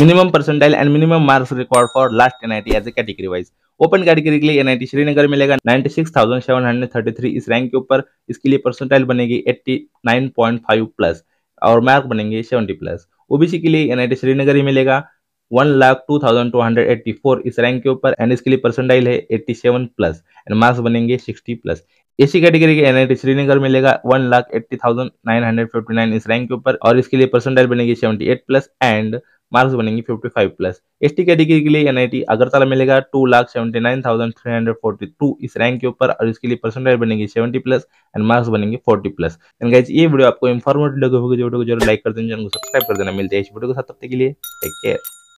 minimum percentile and minimum marks record for last N as a category wise open category के लिए N Srinagar मिलेगा 96,733 इस rank के ऊपर इसके लिए परसेंटाइल बनेगी 89.5 प्लस और मार्क बनेंगे 70 प्लस ओबीसी के लिए एन श्रीनगर ही मिलेगा one lakh two thousand two hundred eighty four इस रैंक के ऊपर एंड इसके लिए परसेंटाइल है eighty seven plus and marks बनेंगे सिक्सटी प्लस एसी कैटेगरी के एनआईटी श्रीनगर मिलेगा one lakh eighty thousand nine hundred fifty nine इस रैंक के ऊपर और इसके लिए परसेंटाइल बनेगी seventy eight plus and marks बनेंगे 55 प्लस एस टी कैटेगरी के लिए एनआईटी अगरतला मिलेगा two lakh seventy nine thousand three hundred forty two इस रैंक के ऊपर और इसके लिए परसेंटेज बनेंगे सेवेंटी प्लस एंड मार्क्स बनेंगे फोर्टी प्लस एंड गाइज ये वीडियो आपको इन्फॉर्मेटिव लगे होगी वीडियो को जरूर लाइक कर देना चैनल को सब्सक्राइब कर देना मिलते हैं इस वीडियो के साथ तब तक के लिए टेक केयर